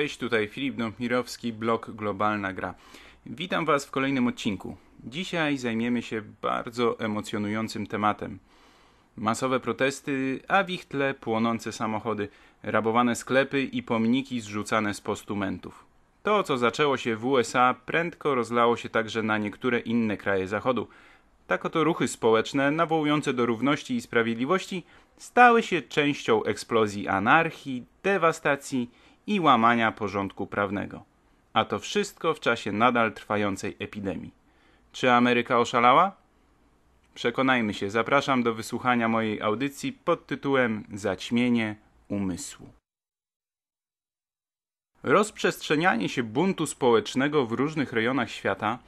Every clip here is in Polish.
Cześć, tutaj Filip Dąbmirowski, blog Globalna Gra. Witam Was w kolejnym odcinku. Dzisiaj zajmiemy się bardzo emocjonującym tematem. Masowe protesty, a w ich tle płonące samochody, rabowane sklepy i pomniki zrzucane z postumentów. To, co zaczęło się w USA, prędko rozlało się także na niektóre inne kraje Zachodu. Tak oto ruchy społeczne nawołujące do równości i sprawiedliwości stały się częścią eksplozji anarchii, dewastacji i łamania porządku prawnego. A to wszystko w czasie nadal trwającej epidemii. Czy Ameryka oszalała? Przekonajmy się, zapraszam do wysłuchania mojej audycji pod tytułem Zaćmienie umysłu. Rozprzestrzenianie się buntu społecznego w różnych rejonach świata,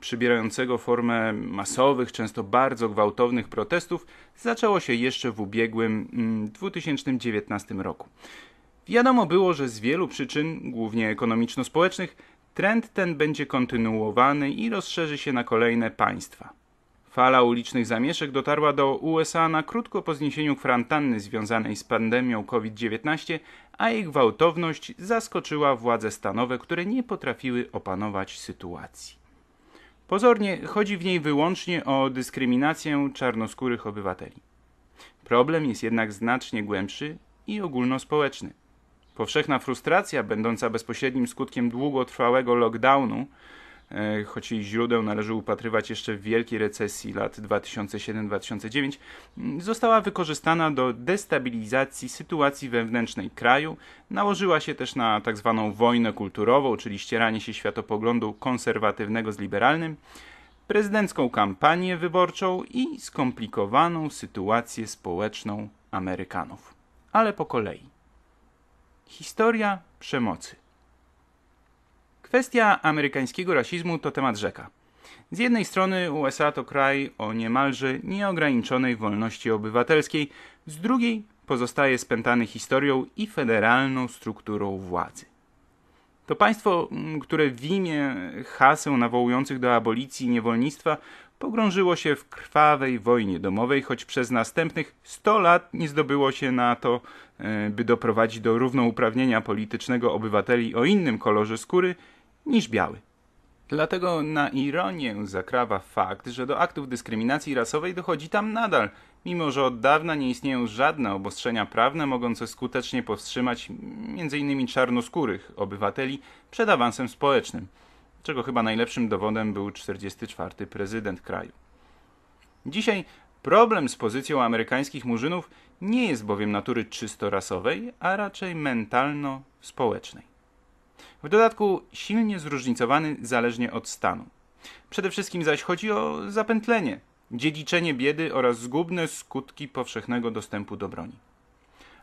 przybierającego formę masowych, często bardzo gwałtownych protestów, zaczęło się jeszcze w ubiegłym 2019 mm, roku. Wiadomo było, że z wielu przyczyn, głównie ekonomiczno-społecznych, trend ten będzie kontynuowany i rozszerzy się na kolejne państwa. Fala ulicznych zamieszek dotarła do USA na krótko po zniesieniu kwarantanny związanej z pandemią COVID-19, a jej gwałtowność zaskoczyła władze stanowe, które nie potrafiły opanować sytuacji. Pozornie chodzi w niej wyłącznie o dyskryminację czarnoskórych obywateli. Problem jest jednak znacznie głębszy i ogólnospołeczny. Powszechna frustracja, będąca bezpośrednim skutkiem długotrwałego lockdownu, e, choć jej źródeł należy upatrywać jeszcze w wielkiej recesji lat 2007-2009, mm, została wykorzystana do destabilizacji sytuacji wewnętrznej kraju, nałożyła się też na tzw. Tak wojnę kulturową, czyli ścieranie się światopoglądu konserwatywnego z liberalnym, prezydencką kampanię wyborczą i skomplikowaną sytuację społeczną Amerykanów. Ale po kolei. Historia przemocy. Kwestia amerykańskiego rasizmu to temat rzeka. Z jednej strony USA to kraj o niemalże nieograniczonej wolności obywatelskiej, z drugiej pozostaje spętany historią i federalną strukturą władzy. To państwo, mm, które w imię haseł nawołujących do abolicji niewolnictwa pogrążyło się w krwawej wojnie domowej, choć przez następnych 100 lat nie zdobyło się na to, e, by doprowadzić do równouprawnienia politycznego obywateli o innym kolorze skóry niż biały. Dlatego na ironię zakrawa fakt, że do aktów dyskryminacji rasowej dochodzi tam nadal, mimo że od dawna nie istnieją żadne obostrzenia prawne mogące skutecznie powstrzymać m.in. czarnoskórych obywateli przed awansem społecznym czego chyba najlepszym dowodem był 44. prezydent kraju. Dzisiaj problem z pozycją amerykańskich murzynów nie jest bowiem natury czysto rasowej, a raczej mentalno-społecznej. W dodatku silnie zróżnicowany zależnie od stanu. Przede wszystkim zaś chodzi o zapętlenie, dziedziczenie biedy oraz zgubne skutki powszechnego dostępu do broni.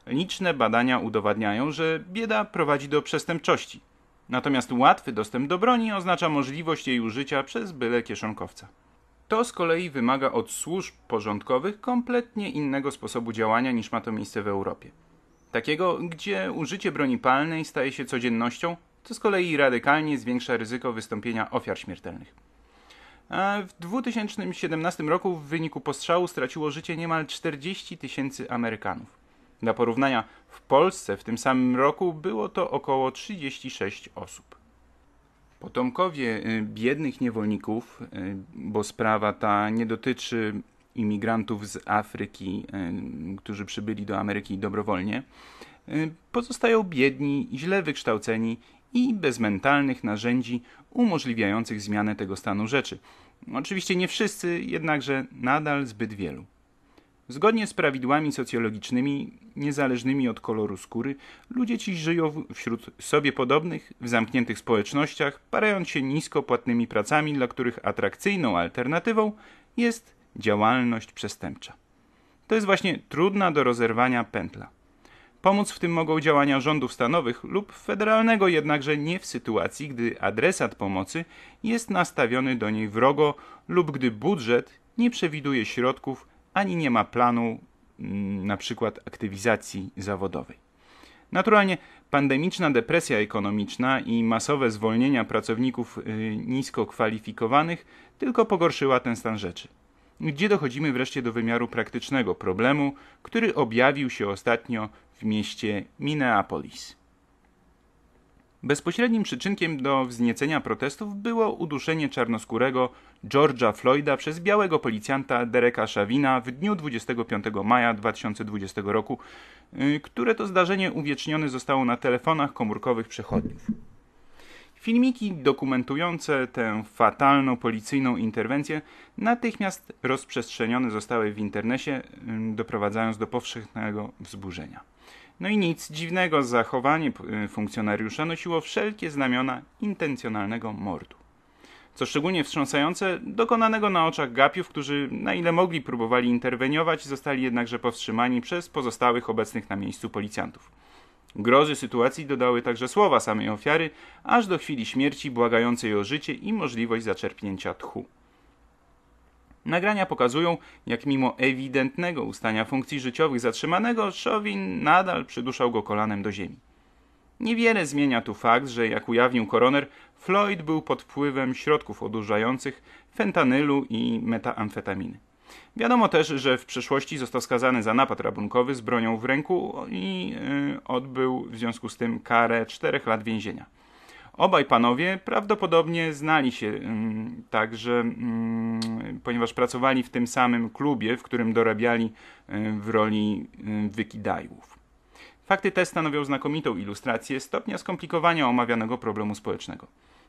Liczne badania udowadniają, że bieda prowadzi do przestępczości – Natomiast łatwy dostęp do broni oznacza możliwość jej użycia przez byle kieszonkowca. To z kolei wymaga od służb porządkowych kompletnie innego sposobu działania niż ma to miejsce w Europie. Takiego, gdzie użycie broni palnej staje się codziennością, co z kolei radykalnie zwiększa ryzyko wystąpienia ofiar śmiertelnych. A w 2017 roku w wyniku postrzału straciło życie niemal 40 tysięcy Amerykanów. Dla porównania, w Polsce w tym samym roku było to około 36 osób. Potomkowie y, biednych niewolników, y, bo sprawa ta nie dotyczy imigrantów z Afryki, y, którzy przybyli do Ameryki dobrowolnie, pozostają biedni, źle wykształceni i bez mentalnych narzędzi umożliwiających zmianę tego stanu rzeczy. Oczywiście nie wszyscy, jednakże nadal zbyt wielu. Zgodnie z prawidłami socjologicznymi, niezależnymi od koloru skóry, ludzie ci żyją wśród sobie podobnych, w zamkniętych społecznościach, parając się nisko płatnymi pracami, dla których atrakcyjną alternatywą jest działalność przestępcza. To jest właśnie trudna do rozerwania pętla. Pomóc w tym mogą działania rządów stanowych lub federalnego, jednakże nie w sytuacji, gdy adresat pomocy jest nastawiony do niej wrogo lub gdy budżet nie przewiduje środków ani nie ma planu mm, na przykład aktywizacji zawodowej. Naturalnie pandemiczna depresja ekonomiczna i masowe zwolnienia pracowników y, nisko kwalifikowanych tylko pogorszyła ten stan rzeczy. Gdzie dochodzimy wreszcie do wymiaru praktycznego problemu, który objawił się ostatnio w mieście Minneapolis. Bezpośrednim przyczynkiem do wzniecenia protestów było uduszenie czarnoskórego George'a Floyda przez białego policjanta Dereka Szawina w dniu 25 maja 2020 roku, y, które to zdarzenie uwiecznione zostało na telefonach komórkowych przechodniów. Filmiki dokumentujące tę fatalną policyjną interwencję natychmiast rozprzestrzenione zostały w internecie, y, doprowadzając do powszechnego wzburzenia. No i nic dziwnego, zachowanie y, funkcjonariusza nosiło wszelkie znamiona intencjonalnego mordu. Co szczególnie wstrząsające, dokonanego na oczach gapiów, którzy na ile mogli próbowali interweniować, zostali jednakże powstrzymani przez pozostałych obecnych na miejscu policjantów. Grozy sytuacji dodały także słowa samej ofiary, aż do chwili śmierci błagającej o życie i możliwość zaczerpnięcia tchu. Nagrania pokazują, jak mimo ewidentnego ustania funkcji życiowych zatrzymanego, Szowin nadal przyduszał go kolanem do ziemi. Niewiele zmienia tu fakt, że jak ujawnił koroner, Floyd był pod wpływem środków odurzających, fentanylu i metaamfetaminy. Wiadomo też, że w przeszłości został skazany za napad rabunkowy z bronią w ręku i yy, odbył w związku z tym karę czterech lat więzienia. Obaj panowie prawdopodobnie znali się mm, także, mm, ponieważ pracowali w tym samym klubie, w którym dorabiali e, w roli wykidajów. E, Fakty te stanowią znakomitą ilustrację stopnia skomplikowania omawianego problemu społecznego.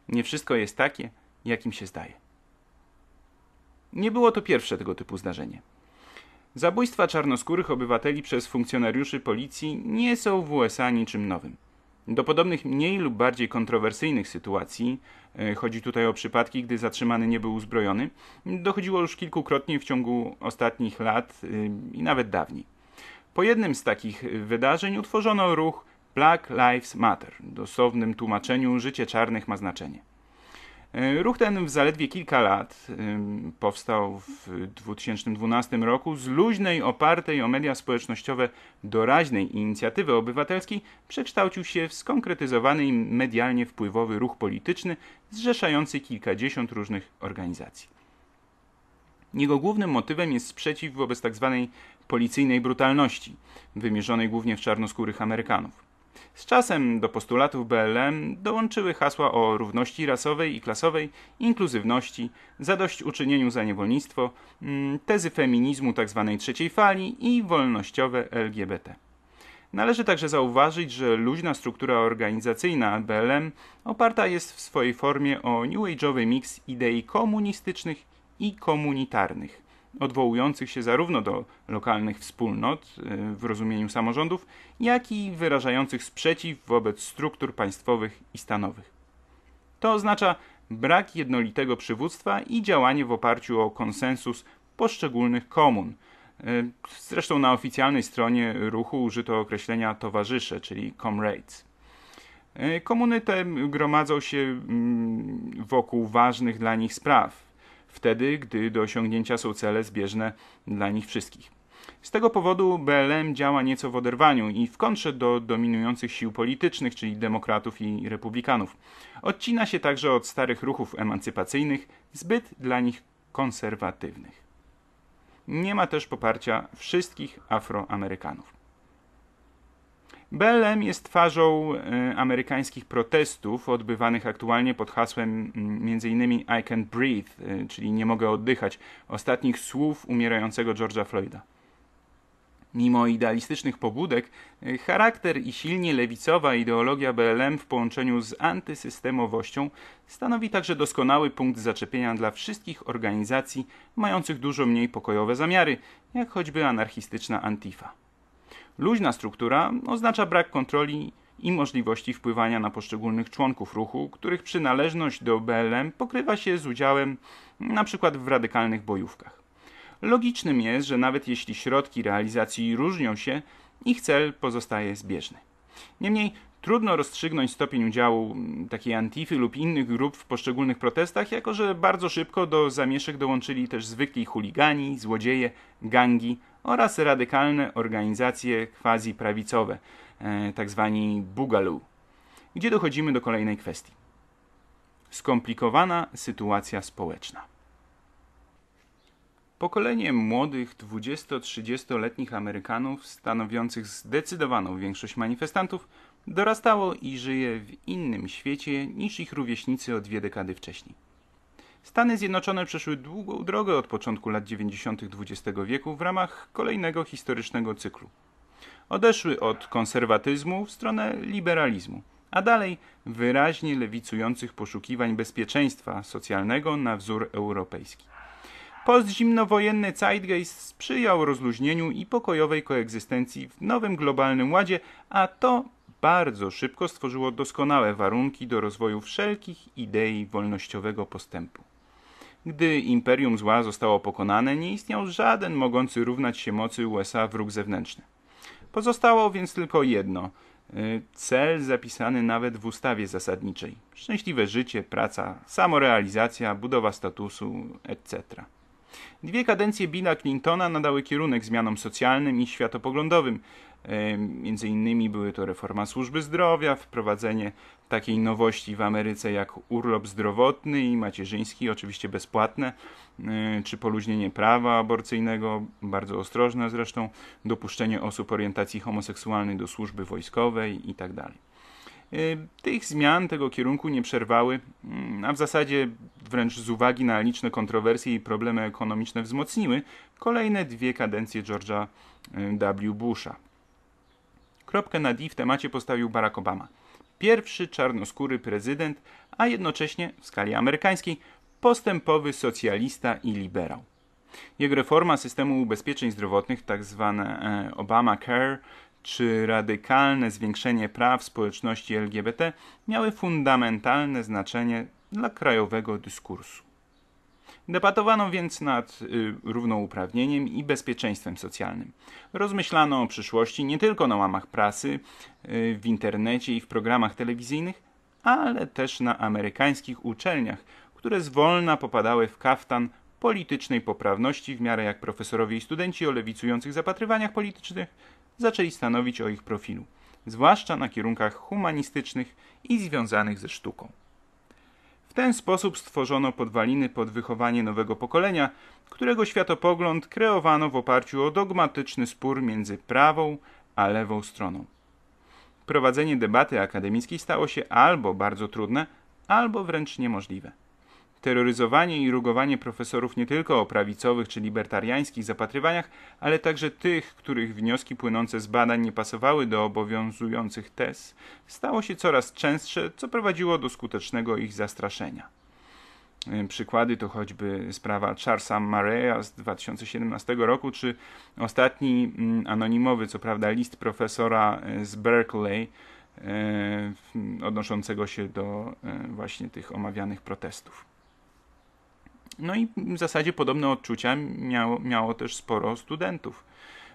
Nie wszystko jest takie, jakim się zdaje. Nie było to pierwsze tego typu zdarzenie. Zabójstwa czarnoskórych obywateli przez funkcjonariuszy policji nie są w USA niczym nowym. Do podobnych mniej lub bardziej kontrowersyjnych sytuacji, e, chodzi tutaj o przypadki, gdy zatrzymany nie był uzbrojony, dochodziło już kilkukrotnie w ciągu ostatnich lat e, i nawet dawniej. Po jednym z takich wydarzeń utworzono ruch Black Lives Matter, dosownym tłumaczeniu życie czarnych ma znaczenie. E, ruch ten w zaledwie kilka lat powstał w 2012 roku z luźnej, opartej o media społecznościowe doraźnej inicjatywy obywatelskiej przekształcił się w skonkretyzowany i medialnie wpływowy ruch polityczny zrzeszający kilkadziesiąt różnych organizacji. Jego głównym motywem jest sprzeciw wobec tzw. Tak policyjnej brutalności, wymierzonej głównie w czarnoskórych Amerykanów. Z czasem do postulatów BLM dołączyły hasła o równości rasowej i klasowej, inkluzywności, zadośćuczynieniu za niewolnictwo, mm, tezy feminizmu tzw. Tak trzeciej fali i wolnościowe LGBT. Należy także zauważyć, że luźna struktura organizacyjna BLM oparta jest w swojej formie o new age'owy miks idei komunistycznych i komunitarnych odwołujących się zarówno do lokalnych wspólnot y, w rozumieniu samorządów, jak i wyrażających sprzeciw wobec struktur państwowych i stanowych. To oznacza brak jednolitego przywództwa i działanie w oparciu o konsensus poszczególnych komun. Y, zresztą na oficjalnej stronie ruchu użyto określenia towarzysze, czyli comrades. Y, komuny te gromadzą się mm, wokół ważnych dla nich spraw, wtedy, gdy do osiągnięcia są cele zbieżne dla nich wszystkich. Z tego powodu BLM działa nieco w oderwaniu i w kontrze do dominujących sił politycznych, czyli demokratów i republikanów. Odcina się także od starych ruchów emancypacyjnych, zbyt dla nich konserwatywnych. Nie ma też poparcia wszystkich Afroamerykanów. BLM jest twarzą e, amerykańskich protestów odbywanych aktualnie pod hasłem mm, m.in. I can breathe, e, czyli nie mogę oddychać, ostatnich słów umierającego George'a Floyda. Mimo idealistycznych pobudek, e, charakter i silnie lewicowa ideologia BLM w połączeniu z antysystemowością stanowi także doskonały punkt zaczepienia dla wszystkich organizacji mających dużo mniej pokojowe zamiary, jak choćby anarchistyczna Antifa. Luźna struktura oznacza brak kontroli i możliwości wpływania na poszczególnych członków ruchu, których przynależność do BLM pokrywa się z udziałem np. w radykalnych bojówkach. Logicznym jest, że nawet jeśli środki realizacji różnią się, ich cel pozostaje zbieżny. Niemniej trudno rozstrzygnąć stopień udziału takiej Antify lub innych grup w poszczególnych protestach, jako że bardzo szybko do zamieszek dołączyli też zwykli chuligani, złodzieje, gangi oraz radykalne organizacje quasi-prawicowe, e, tak zwani Boogaloo, gdzie dochodzimy do kolejnej kwestii. Skomplikowana sytuacja społeczna. Pokolenie młodych 20-30-letnich Amerykanów, stanowiących zdecydowaną większość manifestantów, dorastało i żyje w innym świecie niż ich rówieśnicy o dwie dekady wcześniej. Stany Zjednoczone przeszły długą drogę od początku lat 90. XX wieku w ramach kolejnego historycznego cyklu. Odeszły od konserwatyzmu w stronę liberalizmu, a dalej wyraźnie lewicujących poszukiwań bezpieczeństwa socjalnego na wzór europejski. Postzimnowojenny Zeitgeist sprzyjał rozluźnieniu i pokojowej koegzystencji w nowym globalnym ładzie, a to bardzo szybko stworzyło doskonałe warunki do rozwoju wszelkich idei wolnościowego postępu. Gdy imperium zła zostało pokonane, nie istniał żaden mogący równać się mocy USA wróg zewnętrzny. Pozostało więc tylko jedno y, cel zapisany nawet w ustawie zasadniczej: szczęśliwe życie, praca, samorealizacja, budowa statusu, etc. Dwie kadencje Billa Clintona nadały kierunek zmianom socjalnym i światopoglądowym, E, między innymi były to reforma służby zdrowia, wprowadzenie takiej nowości w Ameryce jak urlop zdrowotny i macierzyński, oczywiście bezpłatne, e, czy poluźnienie prawa aborcyjnego, bardzo ostrożne zresztą, dopuszczenie osób orientacji homoseksualnej do służby wojskowej itd. Tak e, tych zmian tego kierunku nie przerwały, mm, a w zasadzie wręcz z uwagi na liczne kontrowersje i problemy ekonomiczne wzmocniły kolejne dwie kadencje George'a W. Busha. Kropkę na D w temacie postawił Barack Obama. Pierwszy czarnoskóry prezydent, a jednocześnie w skali amerykańskiej postępowy socjalista i liberał. Jego reforma systemu ubezpieczeń zdrowotnych, tak zwane e, Obamacare, czy radykalne zwiększenie praw społeczności LGBT miały fundamentalne znaczenie dla krajowego dyskursu. Debatowano więc nad y, równouprawnieniem i bezpieczeństwem socjalnym. Rozmyślano o przyszłości nie tylko na łamach prasy, y, w internecie i w programach telewizyjnych, ale też na amerykańskich uczelniach, które zwolna popadały w kaftan politycznej poprawności w miarę jak profesorowie i studenci o lewicujących zapatrywaniach politycznych zaczęli stanowić o ich profilu, zwłaszcza na kierunkach humanistycznych i związanych ze sztuką. W ten sposób stworzono podwaliny pod wychowanie nowego pokolenia, którego światopogląd kreowano w oparciu o dogmatyczny spór między prawą a lewą stroną. Prowadzenie debaty akademickiej stało się albo bardzo trudne, albo wręcz niemożliwe. Terroryzowanie i rugowanie profesorów nie tylko o prawicowych czy libertariańskich zapatrywaniach, ale także tych, których wnioski płynące z badań nie pasowały do obowiązujących tez, stało się coraz częstsze, co prowadziło do skutecznego ich zastraszenia. E, przykłady to choćby sprawa Charlesa Marea z 2017 roku, czy ostatni mm, anonimowy, co prawda, list profesora e, z Berkeley e, odnoszącego się do właśnie tych omawianych protestów. No i w zasadzie podobne odczucia miało, miało też sporo studentów.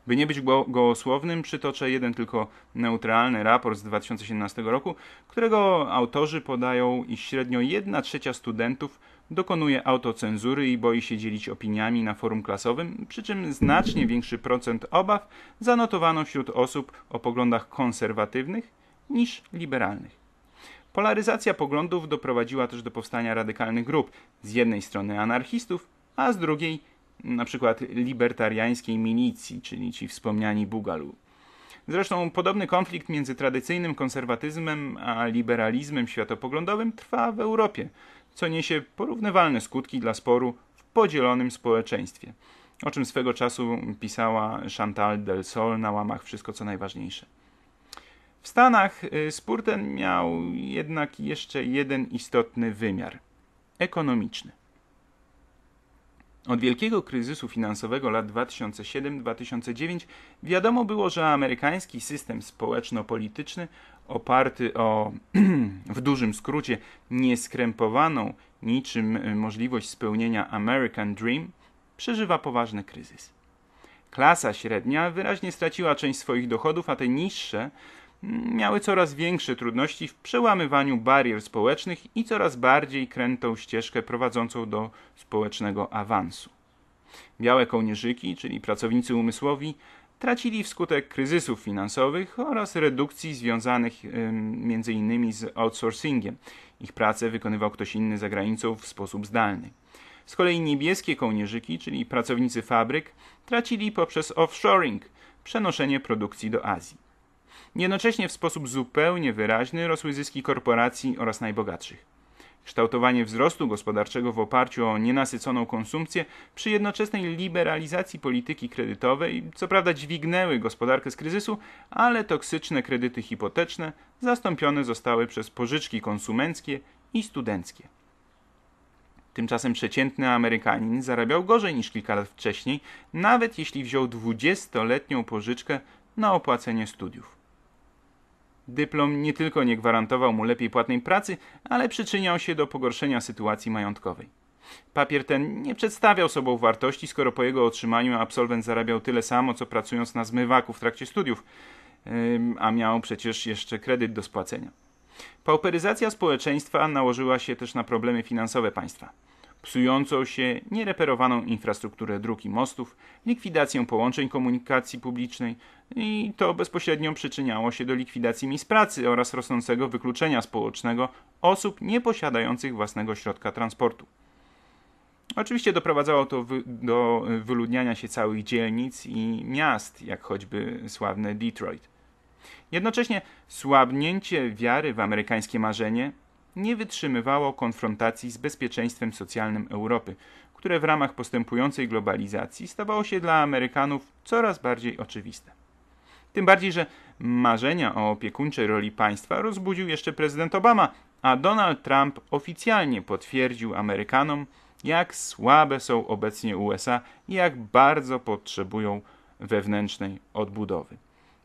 By nie być go gołosłownym, przytoczę jeden tylko neutralny raport z 2017 roku, którego autorzy podają, iż średnio 1 trzecia studentów dokonuje autocenzury i boi się dzielić opiniami na forum klasowym, przy czym znacznie większy procent obaw zanotowano wśród osób o poglądach konserwatywnych niż liberalnych. Polaryzacja poglądów doprowadziła też do powstania radykalnych grup, z jednej strony anarchistów, a z drugiej na przykład libertariańskiej milicji, czyli ci wspomniani Bugalu. Zresztą podobny konflikt między tradycyjnym konserwatyzmem a liberalizmem światopoglądowym trwa w Europie, co niesie porównywalne skutki dla sporu w podzielonym społeczeństwie, o czym swego czasu pisała Chantal Delsol na łamach Wszystko co najważniejsze. W Stanach y, spór ten miał jednak jeszcze jeden istotny wymiar ekonomiczny. Od wielkiego kryzysu finansowego lat 2007-2009 wiadomo było, że amerykański system społeczno-polityczny oparty o, w dużym skrócie, nieskrępowaną niczym y, możliwość spełnienia American Dream, przeżywa poważny kryzys. Klasa średnia wyraźnie straciła część swoich dochodów, a te niższe miały coraz większe trudności w przełamywaniu barier społecznych i coraz bardziej krętą ścieżkę prowadzącą do społecznego awansu. Białe kołnierzyki, czyli pracownicy umysłowi, tracili wskutek kryzysów finansowych oraz redukcji związanych m.in. z outsourcingiem. Ich pracę wykonywał ktoś inny za granicą w sposób zdalny. Z kolei niebieskie kołnierzyki, czyli pracownicy fabryk, tracili poprzez offshoring, przenoszenie produkcji do Azji. Jednocześnie w sposób zupełnie wyraźny rosły zyski korporacji oraz najbogatszych. Kształtowanie wzrostu gospodarczego w oparciu o nienasyconą konsumpcję przy jednoczesnej liberalizacji polityki kredytowej co prawda dźwignęły gospodarkę z kryzysu, ale toksyczne kredyty hipoteczne zastąpione zostały przez pożyczki konsumenckie i studenckie. Tymczasem przeciętny Amerykanin zarabiał gorzej niż kilka lat wcześniej, nawet jeśli wziął 20-letnią pożyczkę na opłacenie studiów. Dyplom nie tylko nie gwarantował mu lepiej płatnej pracy, ale przyczyniał się do pogorszenia sytuacji majątkowej. Papier ten nie przedstawiał sobą wartości, skoro po jego otrzymaniu absolwent zarabiał tyle samo, co pracując na zmywaku w trakcie studiów, a miał przecież jeszcze kredyt do spłacenia. Pauperyzacja społeczeństwa nałożyła się też na problemy finansowe państwa psującą się, niereperowaną infrastrukturę dróg i mostów, likwidację połączeń komunikacji publicznej i to bezpośrednio przyczyniało się do likwidacji miejsc pracy oraz rosnącego wykluczenia społecznego osób nieposiadających własnego środka transportu. Oczywiście doprowadzało to wy, do wyludniania się całych dzielnic i miast, jak choćby sławne Detroit. Jednocześnie słabnięcie wiary w amerykańskie marzenie nie wytrzymywało konfrontacji z bezpieczeństwem socjalnym Europy, które w ramach postępującej globalizacji stawało się dla Amerykanów coraz bardziej oczywiste. Tym bardziej, że marzenia o opiekuńczej roli państwa rozbudził jeszcze prezydent Obama, a Donald Trump oficjalnie potwierdził Amerykanom, jak słabe są obecnie USA i jak bardzo potrzebują wewnętrznej odbudowy.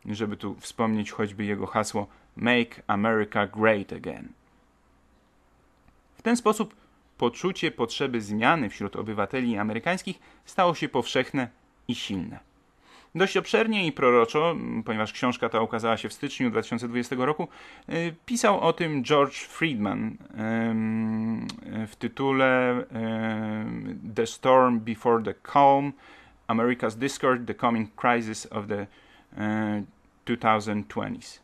Żeby tu wspomnieć choćby jego hasło Make America Great Again ten sposób poczucie potrzeby zmiany wśród obywateli amerykańskich stało się powszechne i silne. Dość obszernie i proroczo, ponieważ książka ta ukazała się w styczniu 2020 roku, y, pisał o tym George Friedman y, y, w tytule The Storm Before the Calm America's Discord, The Coming Crisis of the 2020s.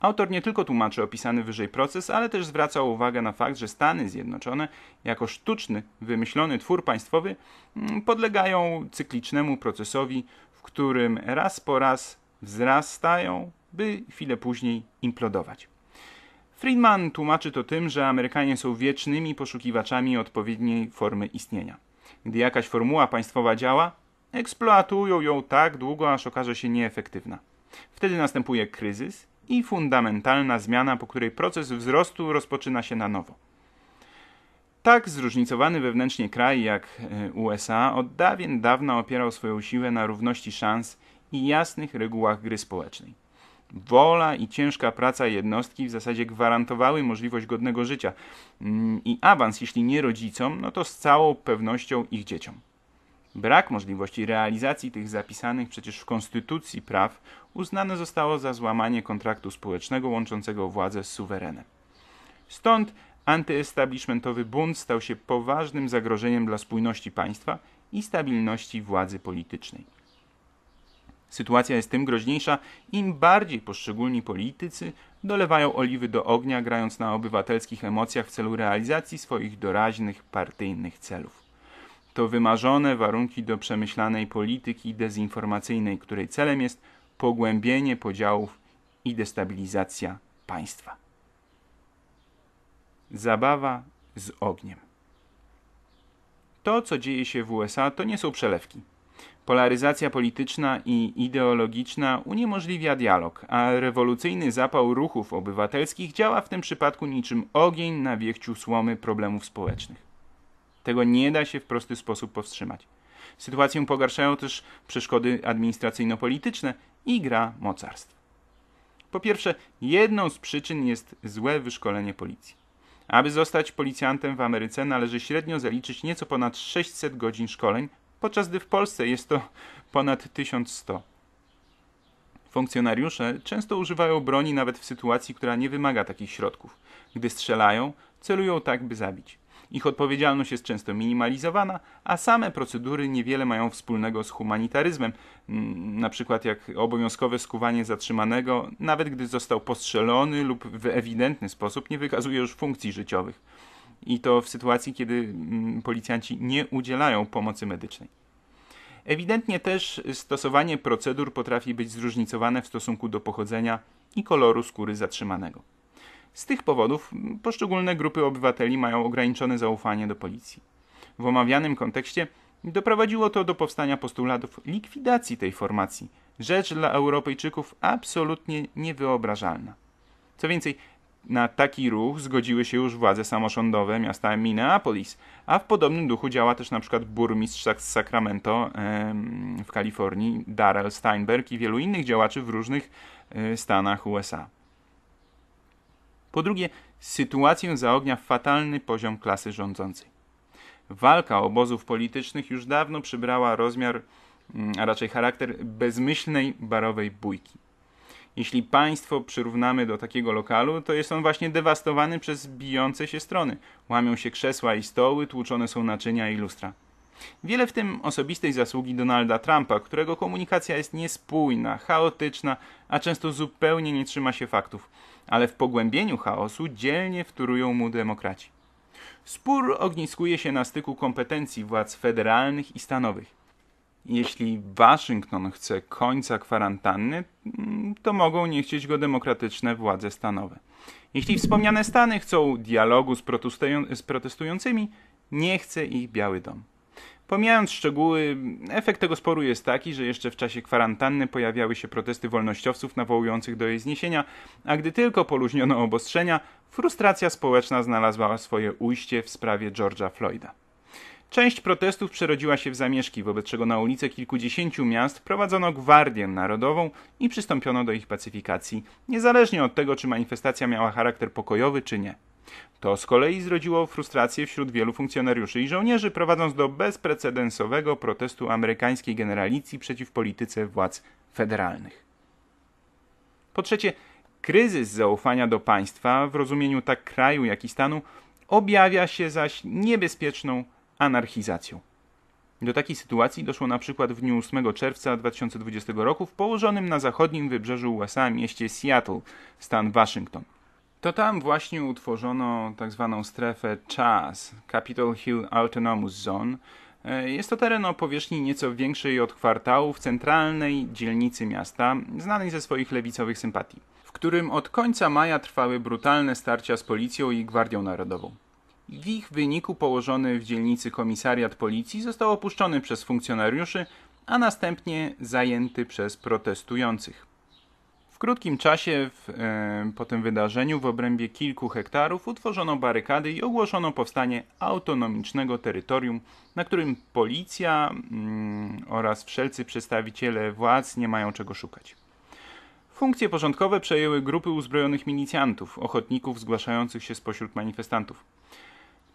Autor nie tylko tłumaczy opisany wyżej proces, ale też zwraca uwagę na fakt, że Stany Zjednoczone, jako sztuczny, wymyślony twór państwowy, mm, podlegają cyklicznemu procesowi, w którym raz po raz wzrastają, by chwilę później implodować. Friedman tłumaczy to tym, że Amerykanie są wiecznymi poszukiwaczami odpowiedniej formy istnienia. Gdy jakaś formuła państwowa działa, eksploatują ją tak długo, aż okaże się nieefektywna. Wtedy następuje kryzys i fundamentalna zmiana, po której proces wzrostu rozpoczyna się na nowo. Tak zróżnicowany wewnętrznie kraj jak e, USA od dawien dawna opierał swoją siłę na równości szans i jasnych regułach gry społecznej. Wola i ciężka praca jednostki w zasadzie gwarantowały możliwość godnego życia mm, i awans, jeśli nie rodzicom, no to z całą pewnością ich dzieciom. Brak możliwości realizacji tych zapisanych przecież w Konstytucji praw uznane zostało za złamanie kontraktu społecznego łączącego władzę z suwerenem. Stąd antyestablishmentowy bunt stał się poważnym zagrożeniem dla spójności państwa i stabilności władzy politycznej. Sytuacja jest tym groźniejsza, im bardziej poszczególni politycy dolewają oliwy do ognia, grając na obywatelskich emocjach w celu realizacji swoich doraźnych partyjnych celów. To wymarzone warunki do przemyślanej polityki dezinformacyjnej, której celem jest pogłębienie podziałów i destabilizacja państwa. Zabawa z ogniem. To, co dzieje się w USA, to nie są przelewki. Polaryzacja polityczna i ideologiczna uniemożliwia dialog, a rewolucyjny zapał ruchów obywatelskich działa w tym przypadku niczym ogień na wiechciu słomy problemów społecznych. Tego nie da się w prosty sposób powstrzymać. Sytuację pogarszają też przeszkody administracyjno-polityczne i gra mocarstw. Po pierwsze, jedną z przyczyn jest złe wyszkolenie policji. Aby zostać policjantem w Ameryce należy średnio zaliczyć nieco ponad 600 godzin szkoleń, podczas gdy w Polsce jest to ponad 1100. Funkcjonariusze często używają broni nawet w sytuacji, która nie wymaga takich środków. Gdy strzelają, celują tak, by zabić. Ich odpowiedzialność jest często minimalizowana, a same procedury niewiele mają wspólnego z humanitaryzmem, mm, na przykład jak obowiązkowe skuwanie zatrzymanego, nawet gdy został postrzelony lub w ewidentny sposób nie wykazuje już funkcji życiowych. I to w sytuacji, kiedy mm, policjanci nie udzielają pomocy medycznej. Ewidentnie też stosowanie procedur potrafi być zróżnicowane w stosunku do pochodzenia i koloru skóry zatrzymanego. Z tych powodów poszczególne grupy obywateli mają ograniczone zaufanie do policji. W omawianym kontekście doprowadziło to do powstania postulatów likwidacji tej formacji, rzecz dla Europejczyków absolutnie niewyobrażalna. Co więcej, na taki ruch zgodziły się już władze samorządowe miasta Minneapolis, a w podobnym duchu działa też na przykład burmistrz z Sacramento w Kalifornii, Darrell Steinberg i wielu innych działaczy w różnych e, stanach USA. Po drugie, sytuację zaognia fatalny poziom klasy rządzącej. Walka obozów politycznych już dawno przybrała rozmiar, mm, a raczej charakter bezmyślnej barowej bójki. Jeśli państwo przyrównamy do takiego lokalu, to jest on właśnie dewastowany przez bijące się strony. Łamią się krzesła i stoły, tłuczone są naczynia i lustra. Wiele w tym osobistej zasługi Donalda Trumpa, którego komunikacja jest niespójna, chaotyczna, a często zupełnie nie trzyma się faktów ale w pogłębieniu chaosu dzielnie wtórują mu demokraci. Spór ogniskuje się na styku kompetencji władz federalnych i stanowych. Jeśli Waszyngton chce końca kwarantanny, mm, to mogą nie chcieć go demokratyczne władze stanowe. Jeśli wspomniane Stany chcą dialogu z, z protestującymi, nie chce ich Biały Dom. Pomijając szczegóły, efekt tego sporu jest taki, że jeszcze w czasie kwarantanny pojawiały się protesty wolnościowców nawołujących do jej zniesienia, a gdy tylko poluźniono obostrzenia, frustracja społeczna znalazła swoje ujście w sprawie George'a Floyda. Część protestów przerodziła się w zamieszki, wobec czego na ulice kilkudziesięciu miast prowadzono Gwardię Narodową i przystąpiono do ich pacyfikacji, niezależnie od tego, czy manifestacja miała charakter pokojowy, czy nie. To z kolei zrodziło frustrację wśród wielu funkcjonariuszy i żołnierzy, prowadząc do bezprecedensowego protestu amerykańskiej generalicji przeciw polityce władz federalnych. Po trzecie, kryzys zaufania do państwa w rozumieniu tak kraju, jak i stanu objawia się zaś niebezpieczną anarchizacją. Do takiej sytuacji doszło na przykład w dniu 8 czerwca 2020 roku w położonym na zachodnim wybrzeżu USA mieście Seattle, stan Waszyngton to tam właśnie utworzono tak zwaną strefę czas, Capitol Hill Autonomous Zone. E, jest to teren o powierzchni nieco większej od kwartału w centralnej dzielnicy miasta, znanej ze swoich lewicowych sympatii, w którym od końca maja trwały brutalne starcia z policją i Gwardią Narodową. W ich wyniku położony w dzielnicy komisariat policji został opuszczony przez funkcjonariuszy, a następnie zajęty przez protestujących. W krótkim czasie w, e, po tym wydarzeniu w obrębie kilku hektarów utworzono barykady i ogłoszono powstanie autonomicznego terytorium, na którym policja mm, oraz wszelcy przedstawiciele władz nie mają czego szukać. Funkcje porządkowe przejęły grupy uzbrojonych milicjantów, ochotników zgłaszających się spośród manifestantów.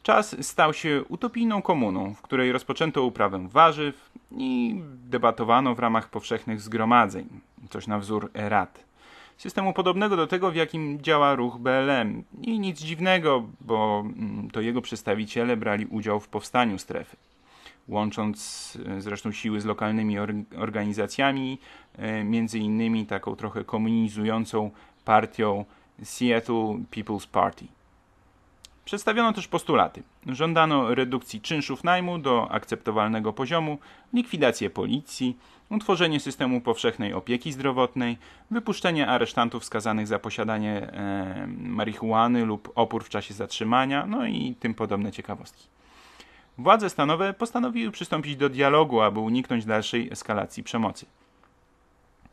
Czas stał się utopijną komuną, w której rozpoczęto uprawę warzyw i debatowano w ramach powszechnych zgromadzeń, coś na wzór rad systemu podobnego do tego, w jakim działa ruch BLM. I nic dziwnego, bo mm, to jego przedstawiciele brali udział w powstaniu strefy. Łącząc e, zresztą siły z lokalnymi organizacjami, e, między innymi taką trochę komunizującą partią Seattle People's Party. Przedstawiono też postulaty. Żądano redukcji czynszów najmu do akceptowalnego poziomu, likwidację policji, utworzenie systemu powszechnej opieki zdrowotnej, wypuszczenie aresztantów skazanych za posiadanie e, marihuany lub opór w czasie zatrzymania, no i tym podobne ciekawostki. Władze stanowe postanowiły przystąpić do dialogu, aby uniknąć dalszej eskalacji przemocy.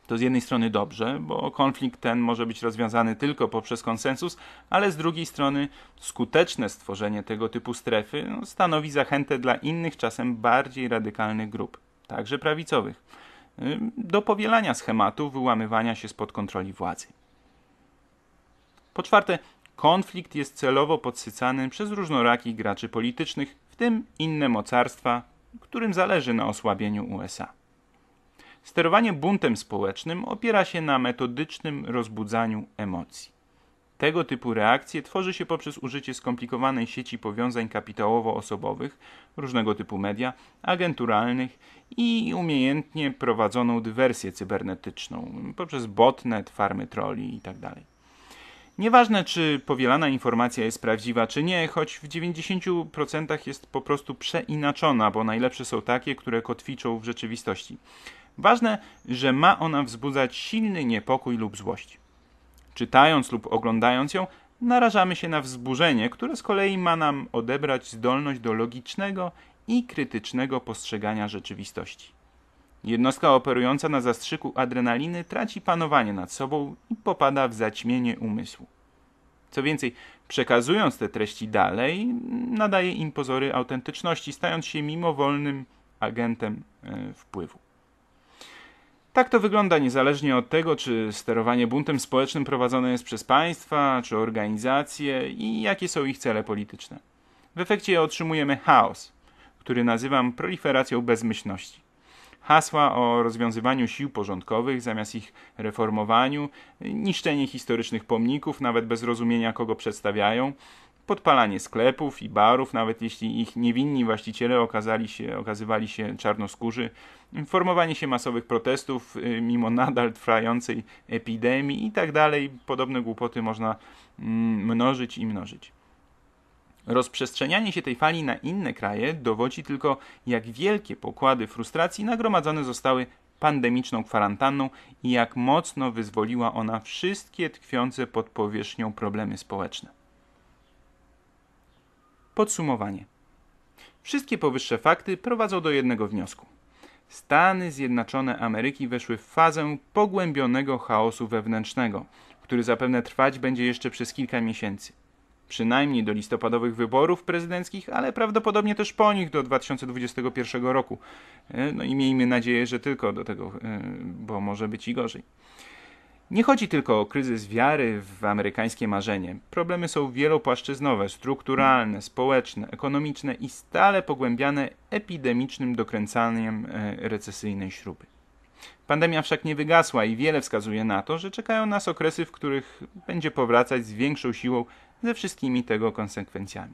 To z jednej strony dobrze, bo konflikt ten może być rozwiązany tylko poprzez konsensus, ale z drugiej strony skuteczne stworzenie tego typu strefy no, stanowi zachętę dla innych, czasem bardziej radykalnych grup, także prawicowych, do powielania schematu wyłamywania się spod kontroli władzy. Po czwarte, konflikt jest celowo podsycany przez różnorakich graczy politycznych, w tym inne mocarstwa, którym zależy na osłabieniu USA. Sterowanie buntem społecznym opiera się na metodycznym rozbudzaniu emocji. Tego typu reakcje tworzy się poprzez użycie skomplikowanej sieci powiązań kapitałowo-osobowych, różnego typu media, agenturalnych i umiejętnie prowadzoną dywersję cybernetyczną poprzez botnet, farmy troli itd. Tak Nieważne, czy powielana informacja jest prawdziwa, czy nie, choć w 90% jest po prostu przeinaczona, bo najlepsze są takie, które kotwiczą w rzeczywistości. Ważne, że ma ona wzbudzać silny niepokój lub złość. Czytając lub oglądając ją, narażamy się na wzburzenie, które z kolei ma nam odebrać zdolność do logicznego i krytycznego postrzegania rzeczywistości. Jednostka operująca na zastrzyku adrenaliny traci panowanie nad sobą i popada w zaćmienie umysłu. Co więcej, przekazując te treści dalej, nadaje im pozory autentyczności, stając się mimowolnym agentem e, wpływu. Tak to wygląda niezależnie od tego, czy sterowanie buntem społecznym prowadzone jest przez państwa, czy organizacje i jakie są ich cele polityczne. W efekcie otrzymujemy chaos, który nazywam proliferacją bezmyślności. Hasła o rozwiązywaniu sił porządkowych zamiast ich reformowaniu, niszczenie historycznych pomników, nawet bez rozumienia kogo przedstawiają, podpalanie sklepów i barów, nawet jeśli ich niewinni właściciele okazali się, okazywali się czarnoskórzy, formowanie się masowych protestów y, mimo nadal trwającej epidemii i tak dalej. Podobne głupoty można mm, mnożyć i mnożyć. Rozprzestrzenianie się tej fali na inne kraje dowodzi tylko, jak wielkie pokłady frustracji nagromadzone zostały pandemiczną kwarantanną i jak mocno wyzwoliła ona wszystkie tkwiące pod powierzchnią problemy społeczne. Podsumowanie. Wszystkie powyższe fakty prowadzą do jednego wniosku. Stany Zjednoczone Ameryki weszły w fazę pogłębionego chaosu wewnętrznego, który zapewne trwać będzie jeszcze przez kilka miesięcy. Przynajmniej do listopadowych wyborów prezydenckich, ale prawdopodobnie też po nich do 2021 roku. E, no i miejmy nadzieję, że tylko do tego, e, bo może być i gorzej. Nie chodzi tylko o kryzys wiary w amerykańskie marzenie. Problemy są wielopłaszczyznowe, strukturalne, społeczne, ekonomiczne i stale pogłębiane epidemicznym dokręcaniem e, recesyjnej śruby. Pandemia wszak nie wygasła i wiele wskazuje na to, że czekają nas okresy, w których będzie powracać z większą siłą ze wszystkimi tego konsekwencjami.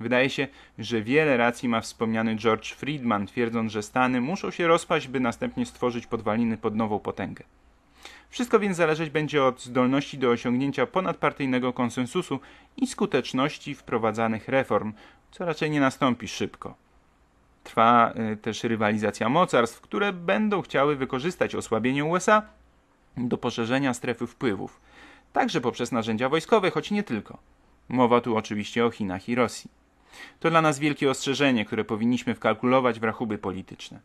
Wydaje się, że wiele racji ma wspomniany George Friedman, twierdząc, że Stany muszą się rozpaść, by następnie stworzyć podwaliny pod nową potęgę. Wszystko więc zależeć będzie od zdolności do osiągnięcia ponadpartyjnego konsensusu i skuteczności wprowadzanych reform, co raczej nie nastąpi szybko. Trwa y, też rywalizacja mocarstw, które będą chciały wykorzystać osłabienie USA do poszerzenia strefy wpływów, także poprzez narzędzia wojskowe, choć nie tylko. Mowa tu oczywiście o Chinach i Rosji. To dla nas wielkie ostrzeżenie, które powinniśmy wkalkulować w rachuby polityczne.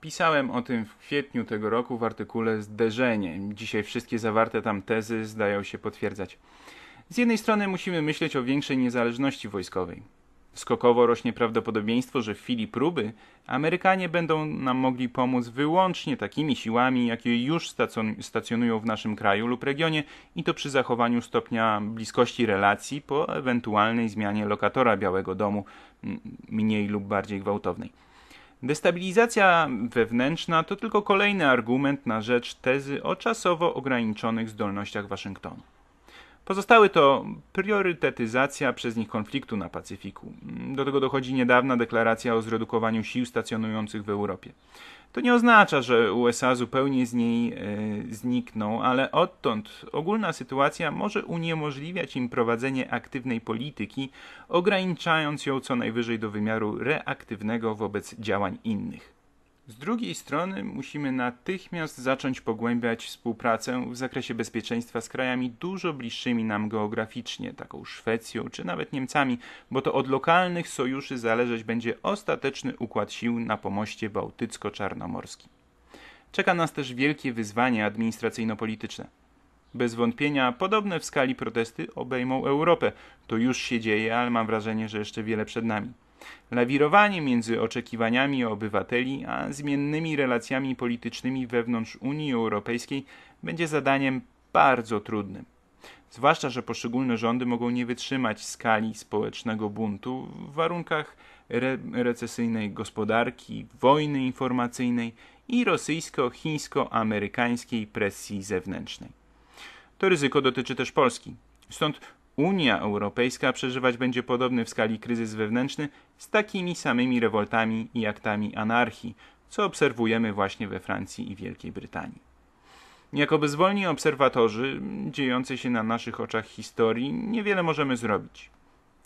Pisałem o tym w kwietniu tego roku w artykule Zderzenie. Dzisiaj wszystkie zawarte tam tezy zdają się potwierdzać. Z jednej strony musimy myśleć o większej niezależności wojskowej. Skokowo rośnie prawdopodobieństwo, że w chwili próby Amerykanie będą nam mogli pomóc wyłącznie takimi siłami, jakie już stacjonują w naszym kraju lub regionie i to przy zachowaniu stopnia bliskości relacji po ewentualnej zmianie lokatora Białego Domu, mniej lub bardziej gwałtownej. Destabilizacja wewnętrzna to tylko kolejny argument na rzecz tezy o czasowo ograniczonych zdolnościach Waszyngtonu. Pozostały to priorytetyzacja przez nich konfliktu na Pacyfiku. Do tego dochodzi niedawna deklaracja o zredukowaniu sił stacjonujących w Europie. To nie oznacza, że USA zupełnie z niej e, znikną, ale odtąd ogólna sytuacja może uniemożliwiać im prowadzenie aktywnej polityki, ograniczając ją co najwyżej do wymiaru reaktywnego wobec działań innych. Z drugiej strony musimy natychmiast zacząć pogłębiać współpracę w zakresie bezpieczeństwa z krajami dużo bliższymi nam geograficznie, taką Szwecją czy nawet Niemcami, bo to od lokalnych sojuszy zależeć będzie ostateczny układ sił na pomoście bałtycko-czarnomorskim. Czeka nas też wielkie wyzwanie administracyjno-polityczne. Bez wątpienia podobne w skali protesty obejmą Europę. To już się dzieje, ale mam wrażenie, że jeszcze wiele przed nami. Lawirowanie między oczekiwaniami obywateli a zmiennymi relacjami politycznymi wewnątrz Unii Europejskiej będzie zadaniem bardzo trudnym. Zwłaszcza, że poszczególne rządy mogą nie wytrzymać skali społecznego buntu w warunkach re recesyjnej gospodarki, wojny informacyjnej i rosyjsko-chińsko-amerykańskiej presji zewnętrznej. To ryzyko dotyczy też Polski. Stąd Unia Europejska przeżywać będzie podobny w skali kryzys wewnętrzny z takimi samymi rewoltami i aktami anarchii, co obserwujemy właśnie we Francji i Wielkiej Brytanii. Jako bezwolni obserwatorzy dziejącej się na naszych oczach historii niewiele możemy zrobić.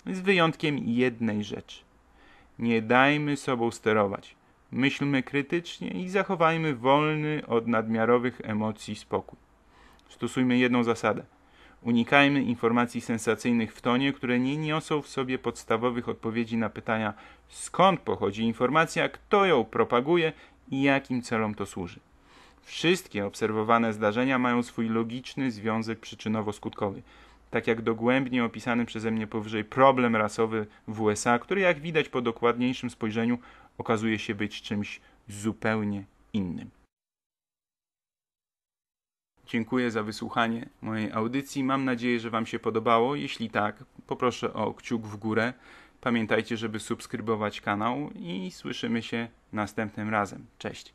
Z wyjątkiem jednej rzeczy. Nie dajmy sobą sterować. Myślmy krytycznie i zachowajmy wolny od nadmiarowych emocji spokój. Stosujmy jedną zasadę – Unikajmy informacji sensacyjnych w tonie, które nie niosą w sobie podstawowych odpowiedzi na pytania, skąd pochodzi informacja, kto ją propaguje i jakim celom to służy. Wszystkie obserwowane zdarzenia mają swój logiczny związek przyczynowo-skutkowy. Tak jak dogłębnie opisany przeze mnie powyżej problem rasowy w USA, który jak widać po dokładniejszym spojrzeniu okazuje się być czymś zupełnie innym. Dziękuję za wysłuchanie mojej audycji. Mam nadzieję, że Wam się podobało. Jeśli tak, poproszę o kciuk w górę. Pamiętajcie, żeby subskrybować kanał i słyszymy się następnym razem. Cześć.